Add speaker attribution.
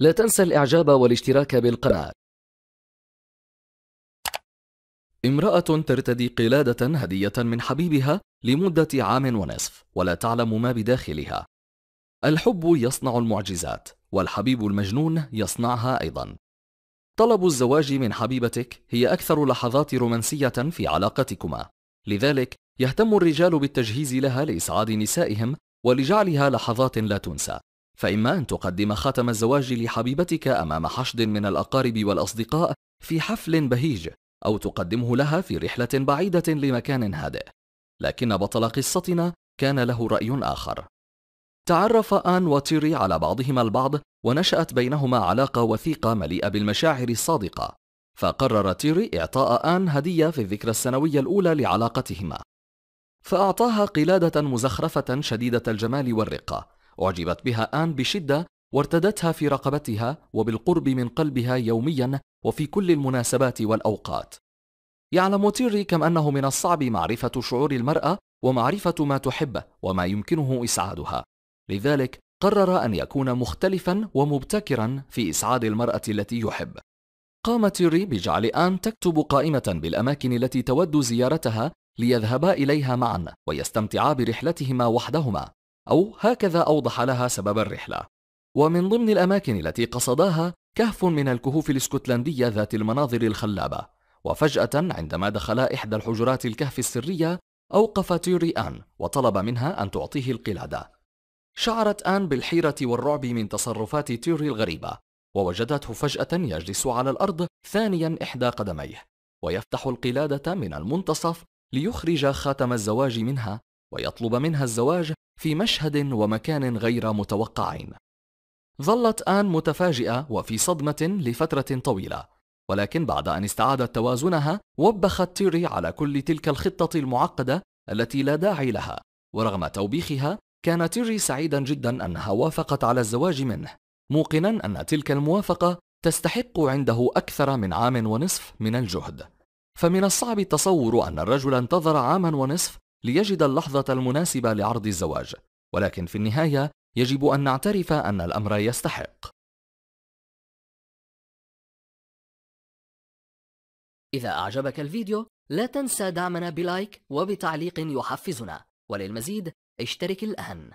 Speaker 1: لا تنسى الإعجاب والاشتراك بالقناة امرأة ترتدي قلادة هدية من حبيبها لمدة عام ونصف ولا تعلم ما بداخلها الحب يصنع المعجزات والحبيب المجنون يصنعها أيضا طلب الزواج من حبيبتك هي أكثر لحظات رومانسية في علاقتكما لذلك يهتم الرجال بالتجهيز لها لإسعاد نسائهم ولجعلها لحظات لا تنسى فإما أن تقدم خاتم الزواج لحبيبتك أمام حشد من الأقارب والأصدقاء في حفل بهيج أو تقدمه لها في رحلة بعيدة لمكان هادئ لكن بطل قصتنا كان له رأي آخر تعرف آن وتيري على بعضهما البعض ونشأت بينهما علاقة وثيقة مليئة بالمشاعر الصادقة فقرر تيري إعطاء آن هدية في الذكرى السنوية الأولى لعلاقتهما فأعطاها قلادة مزخرفة شديدة الجمال والرقة أعجبت بها آن بشدة وارتدتها في رقبتها وبالقرب من قلبها يوميا وفي كل المناسبات والأوقات يعلم تيري كم أنه من الصعب معرفة شعور المرأة ومعرفة ما تحبه وما يمكنه إسعادها لذلك قرر أن يكون مختلفا ومبتكرا في إسعاد المرأة التي يحب قام تيري بجعل آن تكتب قائمة بالأماكن التي تود زيارتها ليذهبا إليها معا ويستمتعا برحلتهما وحدهما أو هكذا أوضح لها سبب الرحلة ومن ضمن الأماكن التي قصداها كهف من الكهوف الاسكتلندية ذات المناظر الخلابة وفجأة عندما دخل إحدى الحجرات الكهف السرية أوقف تيري آن وطلب منها أن تعطيه القلادة شعرت آن بالحيرة والرعب من تصرفات تيري الغريبة ووجدته فجأة يجلس على الأرض ثانيا إحدى قدميه ويفتح القلادة من المنتصف ليخرج خاتم الزواج منها ويطلب منها الزواج في مشهد ومكان غير متوقعين ظلت آن متفاجئة وفي صدمة لفترة طويلة ولكن بعد أن استعادت توازنها وبخت تيري على كل تلك الخطة المعقدة التي لا داعي لها ورغم توبيخها كان تيري سعيدا جدا أنها وافقت على الزواج منه موقنا أن تلك الموافقة تستحق عنده أكثر من عام ونصف من الجهد فمن الصعب التصور أن الرجل انتظر عاما ونصف ليجد اللحظة المناسبة لعرض الزواج، ولكن في النهاية يجب أن نعترف أن الأمر يستحق. إذا أعجبك الفيديو لا تنسى دعمنا بلايك وبتعليق يحفزنا وللمزيد اشترك الآن